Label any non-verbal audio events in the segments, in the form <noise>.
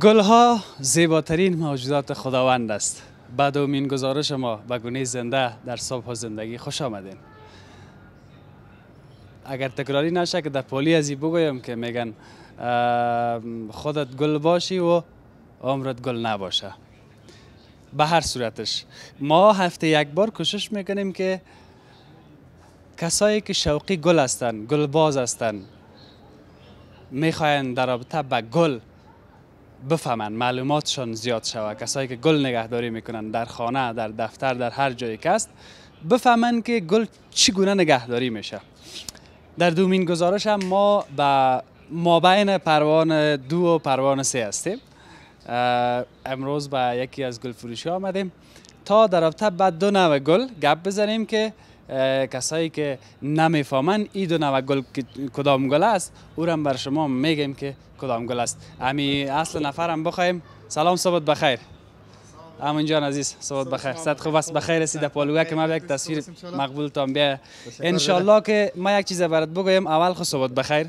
گلها زیباترین موجودات خداوند است از این گزارش ما به گونه زنده در صبح زندگی خوش آمدین اگر تکراری نشه که در پولی ازی بگویم که میگن خودت گل باشی و عمرت گل نباشه به هر صورتش ما هفته یک بار کوشش میکنیم که کسایی که شوقی گل هستند گل باز هستند میخواین در رابطه به گل بفهمن معلوماتشان زیاد شود کسایی که گل نگهداری میکنن در خانه در دفتر در هر جایی که است بفهمن که گل چگونه نگهداری میشه در دومین گزارش هم ما به مابین پروان دو و پروان سه هستیم امروز به یکی از گل فروشی آمدیم تا در رابطه به دو نوع گل گپ بزنیم که کسایی که نمیفهمن دو و گل کدام گل است او هم بر شما میگیم که کدام گل است امی اصل نفرم بخوایم سلام صبح بخیر امون جان عزیز صبت بخیر صد خوب است بخیر رسیده پالوگا که به یک تصویر مقبول تام بیا ان که ما یک چیز برات بگویم اول خو صبت بخیر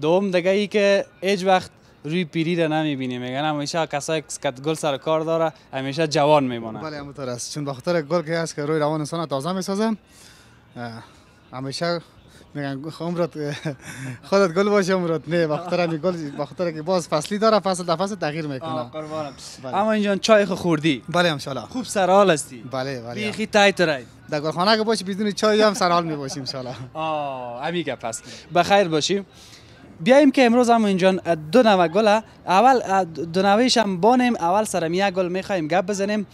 دوم دیگه ای که هیچ وقت روی پیری را بینیم میگن همیشه کسایی که گل سر کار داره همیشه جوان میمونه بله همونطور است چون بخاطر گل که هست که روی روان انسان تازه میسازه همیشه میگن عمرت خودت گل باشه عمرت نه می گل بخاطر که باز فصلی داره فصل در فصل تغییر میکنه بله. اما اینجا چای خوردی بله ان خوب سرحال هستی بله بله بیخی تایت رای در گلخانه که باشی بدون چای هم سرحال میباشی ان شاء الله آه پس بخیر باشیم بیایم که امروز هم اینجا دو نوه گل اول دو نویش هم بانیم اول سر یک گل میخوایم گپ بزنیم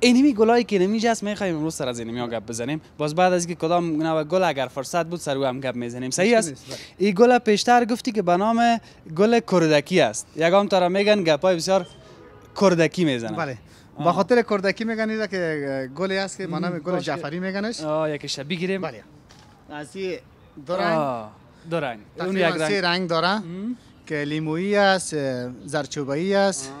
اینمی گلایی که هست میخواییم امروز سر از اینمی ها گپ بزنیم باز بعد از اینکه کدام نوه گل اگر فرصت بود سر هم گپ میزنیم صحیح است بله. این گل پیشتر گفتی که به نام گل کردکی است یگام تارا میگن گپای بسیار کردکی میزنن بله به خاطر کردکی میگن که گلی است که به نام گل جعفری میگنش آه یک شب بگیریم بله از دو دارن اون یک رنگ سه رنگ داره که لیمویی است زرچوبایی است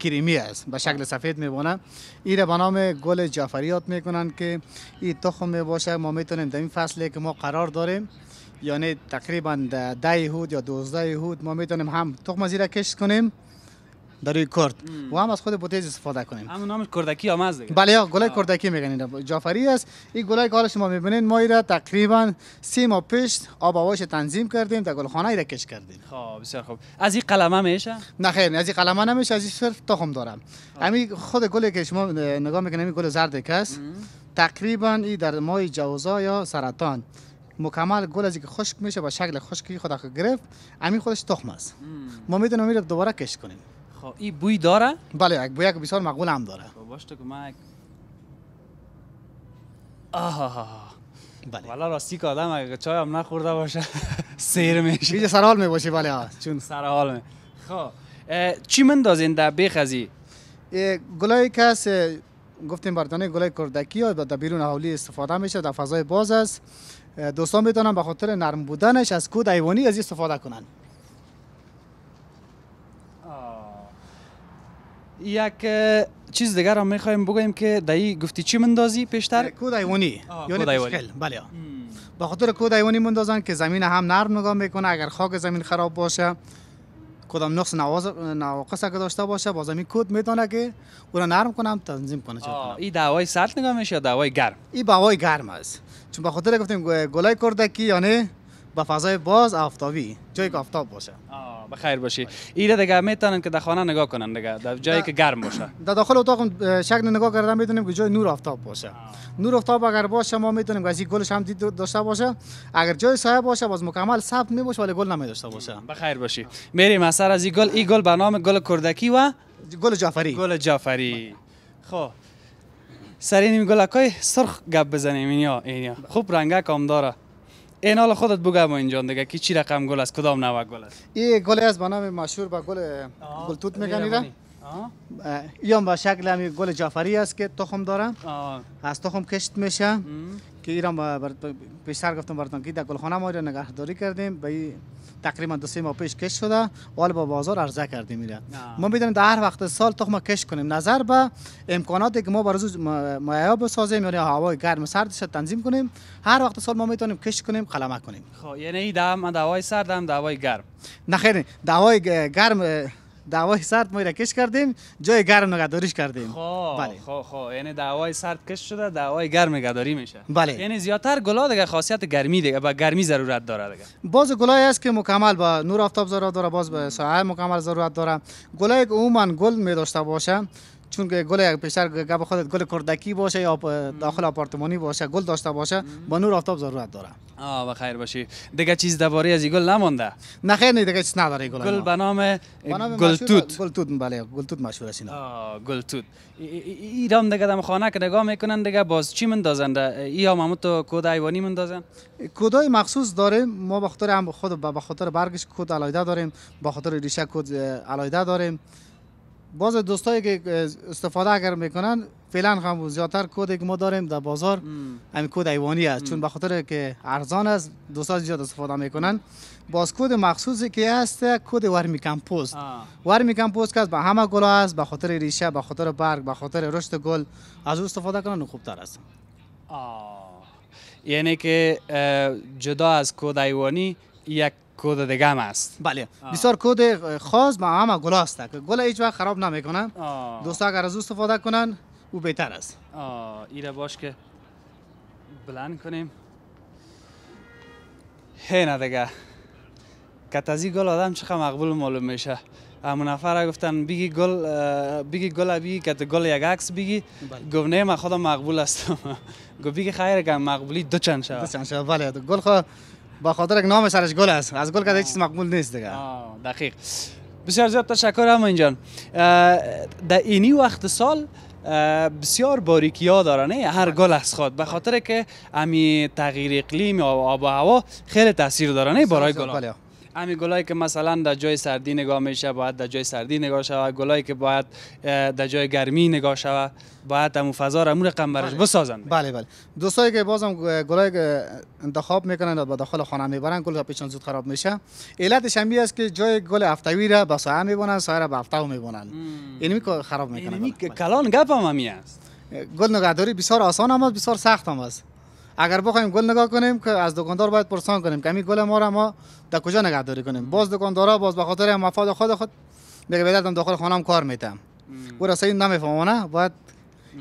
کریمی است به شکل سفید میبونه این را به نام گل جعفریات میکنن که این تخم میباشه ما میتونیم در این فصلی که ما قرار داریم یعنی تقریبا ده هود یا دوزده هود ما میتونیم هم تخم زیره کشت کنیم در روی کرد و هم از خود بوتیز استفاده کنیم همون نامش کردکی هم از دیگه بله گلای کردکی میگن جعفری است این گلای که حالا شما میبینید ما را تقریبا سی ماه پیش آب هواش تنظیم کردیم تا گلخانه ای را کش کردیم خب بسیار خوب از این قلمه میشه نه خیر از این قلمه نمیشه از این صرف تخم دارم همین خود گلی که شما نگاه میکنید گل زرد کس تقریبا این در ماه جوزا یا سرطان مکمل گل از که خشک میشه با شکل خشکی خود گرفت همین خودش تخم است ما میتونیم دوباره کش کنیم خب این بوی داره بله یک بوی یک بسیار مقبول هم داره خب تو که من یک آه بله والا راستی که آدم اگه چای هم نخورده باشه <laughs> سیر میشه سرال سرحال باشه بله چون سرحال می خب چی دازین در بیخ گلای کس گفتیم بردانه گلای کردکی یا در بیرون حولی استفاده میشه در فضای باز است دوستان میتونن به خاطر نرم بودنش از کود ایوانی از استفاده کنن یک چیز دیگر هم میخوایم بگویم که دایی گفتی چی مندازی پیشتر؟ کود ایوانی یعنی پشکل بله با خاطر کود ایوانی مندازن که زمین هم نرم نگاه میکنه اگر خاک زمین خراب باشه کدام نقص نواقص اگه داشته باشه با زمین کود میتونه که اون نرم کنم تنظیم کنه این دعوای سرد نگاه میشه یا دعوای گرم این دعوای گرم است چون با خاطر گفتیم گلای کردکی یعنی با فضای باز آفتابی جایی که آفتاب باشه بخیر باشی ایره دیگه میتونن که در خانه نگاه کنن دیگه در جایی که گرم باشه در داخل اتاق شکل نگاه کردن میتونیم که جای نور آفتاب باشه نور آفتاب اگر باشه ما میتونیم که از این گلش هم دید داشته باشه اگر جای سایه باشه باز مکمل سبت می ولی گل نمی داشته باشه بخیر باشی میریم اثر از این گل این گل به نام گل کردکی و گل جعفری گل جعفری خب سرین گلکای سرخ گپ بزنیم اینیا اینیا خوب رنگک هم داره این حال خودت بگم اینجا دیگه که چی رقم گل است کدام نوع گل است این گل است به نام مشهور به گل گل توت میگن این با شکل همی گل جعفری است که تخم داره از تخم کشت میشه که ایران پیشتر گفتم براتون که در گلخانه ما نگهداری کردیم به تقریبا دو سه ماه پیش کش شده حال با بازار عرضه کردیم میره ما میدونیم در هر وقت سال تخم کش کنیم نظر به امکاناتی که ما برای مهیا بسازیم یعنی هوای گرم سردیش سرد تنظیم کنیم هر وقت سال ما میتونیم کش کنیم قلمه کنیم خب یعنی دم دوای سرد دوای گرم نه خیر دوای گرم دعوای سرد ما را کش کردیم جای گرم نگهداریش کردیم خب بله. خب خب یعنی دعوای سرد کش شده دعوای گرم نگهداری میشه بله یعنی زیاتر گلا دیگه خاصیت گرمی دیگه با گرمی ضرورت داره دیگه باز گلای است که مکمل با نور آفتاب ضرورت داره باز به سایه مکمل ضرورت داره گلای که عموما گل می داشته باشه چون که گل پیشتر گپ خودت گل کردکی باشه یا داخل آپارتمانی باشه گل داشته باشه با نور آفتاب ضرورت داره آه و خیر باشی دیگه چیز درباره از گل نمونده نه خیر نه دیگه چیز نداره گل گل به نام گل توت گل توت بله گل توت مشهور است آه گل توت ایرام دیگه دم خانه که نگاه میکنن دیگه باز چی مندازند ای ها تو کد ایوانی مندازن کدای مخصوص داره ما به خاطر هم خود به خاطر برگش کد علایده داریم بخاطر خاطر ریشه کد علایده داریم باز دوستایی که استفاده اگر میکنن فعلا هم زیادتر کودی که ما داریم در بازار همین کود ایوانی است چون به خاطر که ارزان است دوستا زیاد استفاده میکنن باز کود مخصوصی که هست کود ورمی کمپوست ورمی کمپوست که به همه گل است به خاطر ریشه به خاطر برگ به خاطر رشد گل از او استفاده کنن تر است یعنی که جدا از کود ایوانی یک کود دیگه هم است بله بسیار کود خاص ما هم گل است گل هیچ وقت خراب نمیکنه دوستا اگر از استفاده کنن او بهتر است ایره باش که بلند کنیم هی نه دیگه کتازی گل آدم چقدر مقبول معلوم میشه اما نفر گفتن بگی گل بگی گل بگی کت گل یک عکس بگی بله. گفت نه من خودم مقبول هستم <laughs> گفت بگی خیر که مقبولی دو چند شد دو چند شد بله. گل خواه با خاطر نام سرش گل است از گل که چیز مقبول نیست دیگه دقیق بسیار زیاد تشکر هم جان در اینی وقت سال بسیار باریکی ها دارن هر گل از خود به خاطر که امی تغییر اقلیم یا آب و هوا خیلی تاثیر دارن برای گل همی گلایی که مثلا در جای سردی نگاه میشه باید در جای سردی نگاه شود گلای که باید در جای گرمی نگاه شود باید امو فضا را همو رقم برش بله. بسازند بله بله دوستایی که بازم گلای انتخاب میکنن و خانه میبرن گل پیشان زود خراب میشه علتش همی است که جای گل هفتوی را به سایه میبونن سایه را به هفتو میبونن اینمی یعنی خراب میکنن اینمی یعنی کلان گپ هم است گل نگهداری بسیار آسان هم است بسیار سخت هم است اگر بخوایم گل نگاه کنیم که از دکاندار باید پرسان کنیم که گل ما را ما در کجا نگهداری کنیم باز دکاندارا باز به خاطر مفاد خود خود میگه بدردم داخل خانم کار میتم اون را صحیح نمیفهمونه باید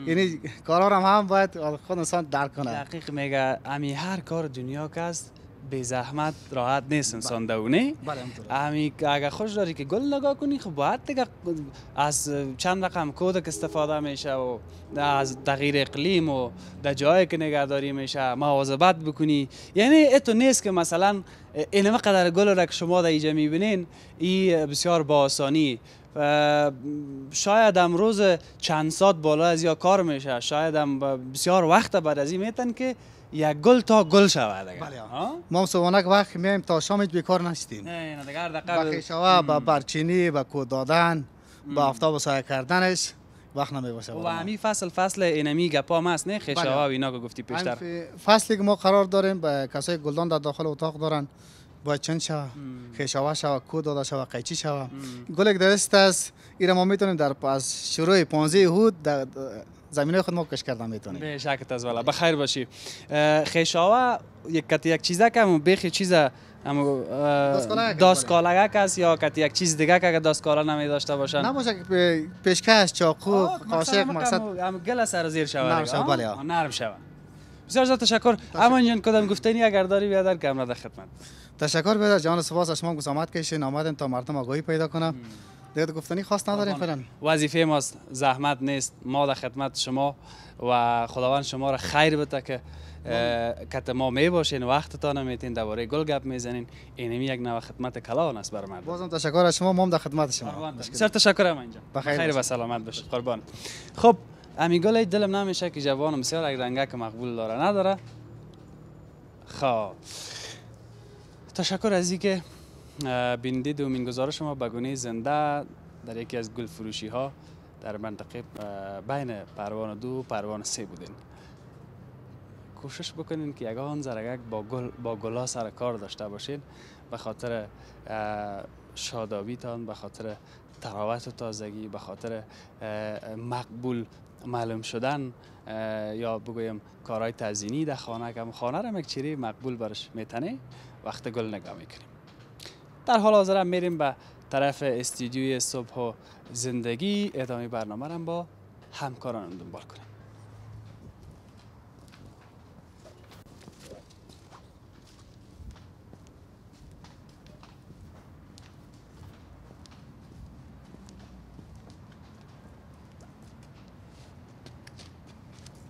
یعنی کارا هم هم باید خود انسان درک کنه دقیق میگه امی هر کار دنیا که به زحمت راحت نیست بله. انسان دونه بله، اگر خوش داری که گل نگاه کنی خب باید دیگه از چند رقم کودک استفاده میشه و از تغییر اقلیم و در جایی که نگهداری میشه مواظبت بکنی یعنی اتو نیست که مثلا اینمه قدر گل را که شما در اینجا میبینین ای بسیار با آسانی شاید امروز چند ساعت بالا از یا کار میشه شاید هم بسیار وقت بعد از این میتن که یک گل تا گل شود دیگه بله. سوانک وقت میایم تا شام بیکار نشتیم. نه به برچینی به کو دادن به و سایه کردنش وقت نمی باشه و همین فصل فصل اینمی گپا ما نه خیشوا بله. اینا گفتی پیشتر فصلی که ما قرار داریم به کسای گلدان در داخل اتاق دارن باید چند شوه خیشاوه شوا کو داده شوا قیچی شوا درست است این ما میتونیم در پاس شروع 15 هود در زمینه خود ما کش کردن میتونیم به از والا بله. بخیر باشی خشوا یک کتی یک چیزه که همون بیخی چیزه اما گا کس یا کتی یک چیز دیگه که داستکالا نمی داشته باشن نباشه که پیشکش چاقو قاشق مقصد هم گل سر زیر شوه نرم شوه بله نرم شوه بسیار تشکر اما اینجان کدام گفته اگر داری بیادر که در خدمت تشکر بده جان سپاس از شما گسامت کشین نامدن تا مردم آگاهی پیدا کنه دیگه گفتنی خواست نداریم فعلا وظیفه ما زحمت نیست ما در خدمت شما و خداوند شما را خیر بده که کت ما می باشین تا میتین دوباره گل گپ میزنین اینمی یک نوع خدمت کلان است بر مردم بازم تشکر از شما ما هم در خدمت شما سر تشکر هم اینجا بخیر و سلامت باشید قربان خب امی گل دلم نمیشه که جوانم بسیار یک که مقبول داره نداره خب تشکر از اینکه بیندید و مینگزارش شما به گونه زنده در یکی از گل فروشی ها در منطقه بین پروان دو و پروان سه بودین کوشش بکنین که زرگک با گل با گلا سر کار داشته باشین به خاطر شادابیتان به خاطر تراوت و تازگی به خاطر مقبول معلوم شدن یا بگویم کارهای تزینی در خانه کم خانه را مقبول برش میتنه وقت گل نگاه میکنیم در حال حاضر میریم به طرف استیدیوی صبح و زندگی ادامه برنامه را با همکارانم دنبال کنیم